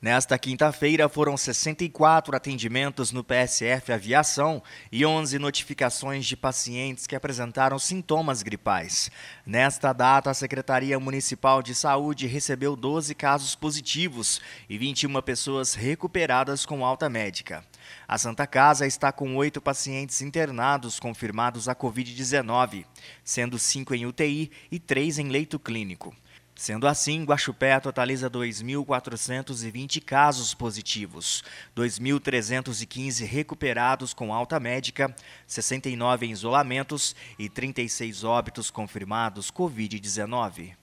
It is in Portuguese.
Nesta quinta-feira foram 64 atendimentos no PSF Aviação e 11 notificações de pacientes que apresentaram sintomas gripais. Nesta data, a Secretaria Municipal de Saúde recebeu 12 casos positivos e 21 pessoas recuperadas com alta médica. A Santa Casa está com oito pacientes internados confirmados a Covid-19, sendo cinco em UTI e três em leito clínico. Sendo assim, Guaxupé totaliza 2.420 casos positivos, 2.315 recuperados com alta médica, 69 em isolamentos e 36 óbitos confirmados Covid-19.